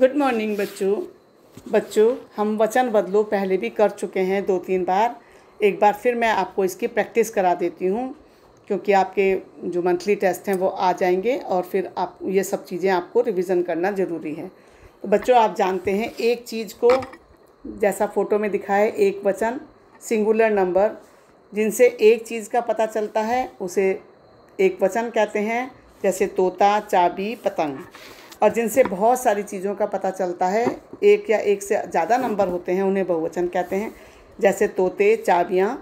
good morning बच्चों बच्चों हम वचन बदलो पहले भी कर चुके हैं दो तीन बार एक बार फिर मैं आपको इसकी प्रैक्टिस करा देती हूँ क्योंकि आपके जो मंथली टेस्ट हैं वो आ जाएंगे और फिर आप ये सब चीज़ें आपको रिवीजन करना ज़रूरी है तो बच्चों आप जानते हैं एक चीज़ को जैसा फ़ोटो में दिखाए एक वचन सिंगुलर नंबर जिनसे एक चीज़ का पता चलता है उसे एक वचन कहते हैं जैसे तोता चाबी पतंग और जिनसे बहुत सारी चीज़ों का पता चलता है एक या एक से ज़्यादा नंबर होते हैं उन्हें बहुवचन कहते हैं जैसे तोते चाबियाँ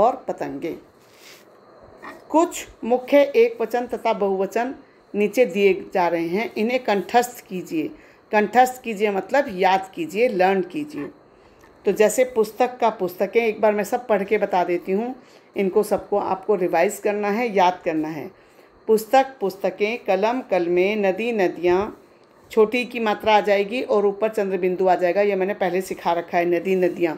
और पतंगे कुछ मुख्य एक वचन तथा बहुवचन नीचे दिए जा रहे हैं इन्हें कंठस्थ कीजिए कंठस्थ कीजिए मतलब याद कीजिए लर्न कीजिए तो जैसे पुस्तक का पुस्तकें एक बार मैं सब पढ़ के बता देती हूँ इनको सबको आपको रिवाइज़ करना है याद करना है पुस्तक पुस्तकें कलम कलमें नदी नदियाँ छोटी की मात्रा आ जाएगी और ऊपर चंद्रबिंदु आ जाएगा ये मैंने पहले सिखा रखा है नदी नदियाँ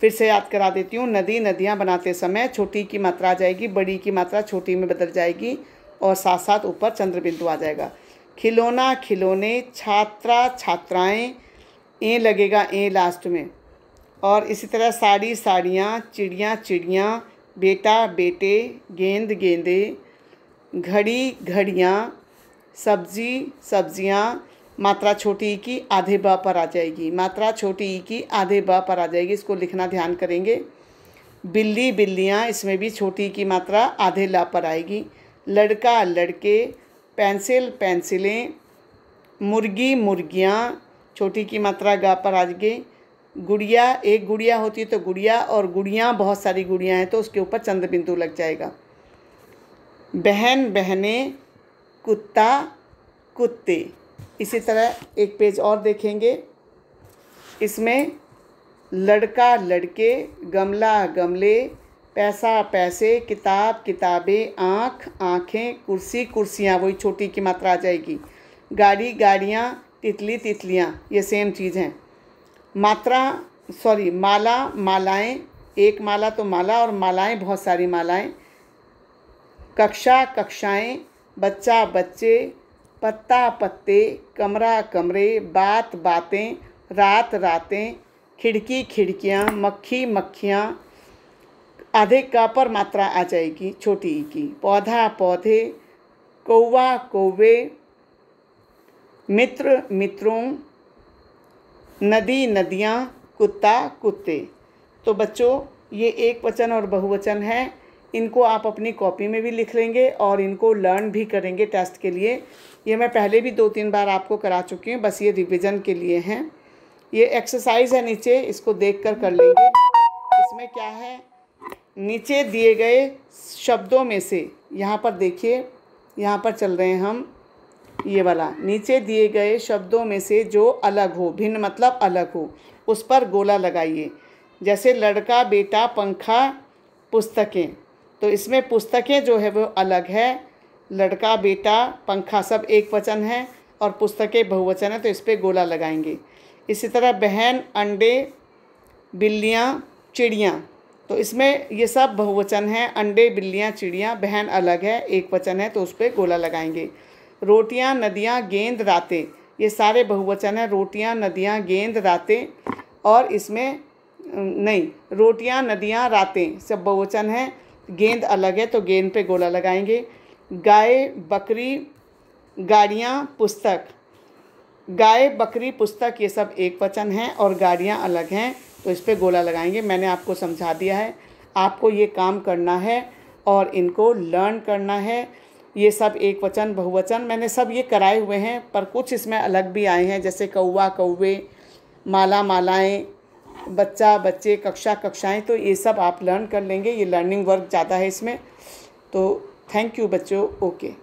फिर से याद करा देती हूँ नदी नदियाँ बनाते समय छोटी की मात्रा आ जाएगी बड़ी की मात्रा छोटी में बदल जाएगी और साथ साथ ऊपर चंद्रबिंदु आ जाएगा खिलौना खिलौने छात्रा छात्राएं ए लगेगा ए लास्ट में और इसी तरह साड़ी साड़ियाँ चिड़िया चिड़िया बेटा बेटे गेंद गेंदे घड़ी घड़ियाँ सब्जी सब्जियाँ मात्रा छोटी की आधे ब पर आ जाएगी मात्रा छोटी की आधे ब पर आ जाएगी इसको लिखना ध्यान करेंगे बिल्ली बिल्लियाँ इसमें भी छोटी की मात्रा आधे ला पर आएगी लड़का लड़के पेंसिल पेंसिलें मुर्गी मुर्गियाँ छोटी की मात्रा गा पर आ गई गुड़िया एक गुड़िया होती है तो गुड़िया और गुड़ियाँ बहुत सारी गुड़ियाँ हैं तो उसके ऊपर चंद्र बिंदु लग जाएगा बहन बहने कुत्ता कुत्ते इसी तरह एक पेज और देखेंगे इसमें लड़का लड़के गमला गमले पैसा पैसे किताब किताबें आँख आँखें कुर्सी कुर्सियाँ वही छोटी की मात्रा आ जाएगी गाड़ी गाड़ियाँ तितली तितलियाँ ये सेम चीज़ हैं मात्रा सॉरी माला मालाएं एक माला तो माला और मालाएं बहुत सारी मालाएं कक्षा कक्षाएं, बच्चा बच्चे पत्ता पत्ते कमरा कमरे बात बातें रात रातें खिड़की खिड़कियाँ मक्खी मक्खियाँ आधे का पर मात्रा आ जाएगी छोटी की पौधा पौधे कौवा कौवे मित्र मित्रों नदी नदियाँ कुत्ता कुत्ते तो बच्चों ये एक वचन और बहुवचन है इनको आप अपनी कॉपी में भी लिख लेंगे और इनको लर्न भी करेंगे टेस्ट के लिए ये मैं पहले भी दो तीन बार आपको करा चुकी हूँ बस ये रिविज़न के लिए हैं ये एक्सरसाइज है नीचे इसको देख कर कर लेंगे इसमें क्या है नीचे दिए गए शब्दों में से यहाँ पर देखिए यहाँ पर चल रहे हैं हम ये वाला नीचे दिए गए शब्दों में से जो अलग हो भिन्न मतलब अलग हो उस पर गोला लगाइए जैसे लड़का बेटा पंखा पुस्तकें तो इसमें पुस्तकें जो है वो अलग है लड़का बेटा पंखा सब एक वचन है और पुस्तकें बहुवचन है तो इस पर गोला लगाएंगे इसी तरह बहन अंडे बिल्लियाँ चिड़ियाँ तो इसमें ये सब बहुवचन है अंडे बिल्लियाँ चिड़ियाँ बहन अलग है एक वचन है तो उस पर गोला लगाएंगे रोटियाँ नदियाँ गेंद रातें ये सारे बहुवचन है रोटियाँ नदियाँ गेंद रातें और इसमें नहीं रोटियाँ नदियाँ रातें सब बहुवचन है गेंद अलग है तो गेंद पे गोला लगाएंगे गाय बकरी गाड़ियाँ पुस्तक गाय बकरी पुस्तक ये सब एक वचन हैं और गाड़ियाँ अलग हैं तो इस पर गोला लगाएंगे मैंने आपको समझा दिया है आपको ये काम करना है और इनको लर्न करना है ये सब एक वचन बहुवचन मैंने सब ये कराए हुए हैं पर कुछ इसमें अलग भी आए हैं जैसे कौवा कौवे माला मालाएं बच्चा बच्चे कक्षा कक्षाएं तो ये सब आप लर्न कर लेंगे ये लर्निंग वर्क ज़्यादा है इसमें तो थैंक यू बच्चों ओके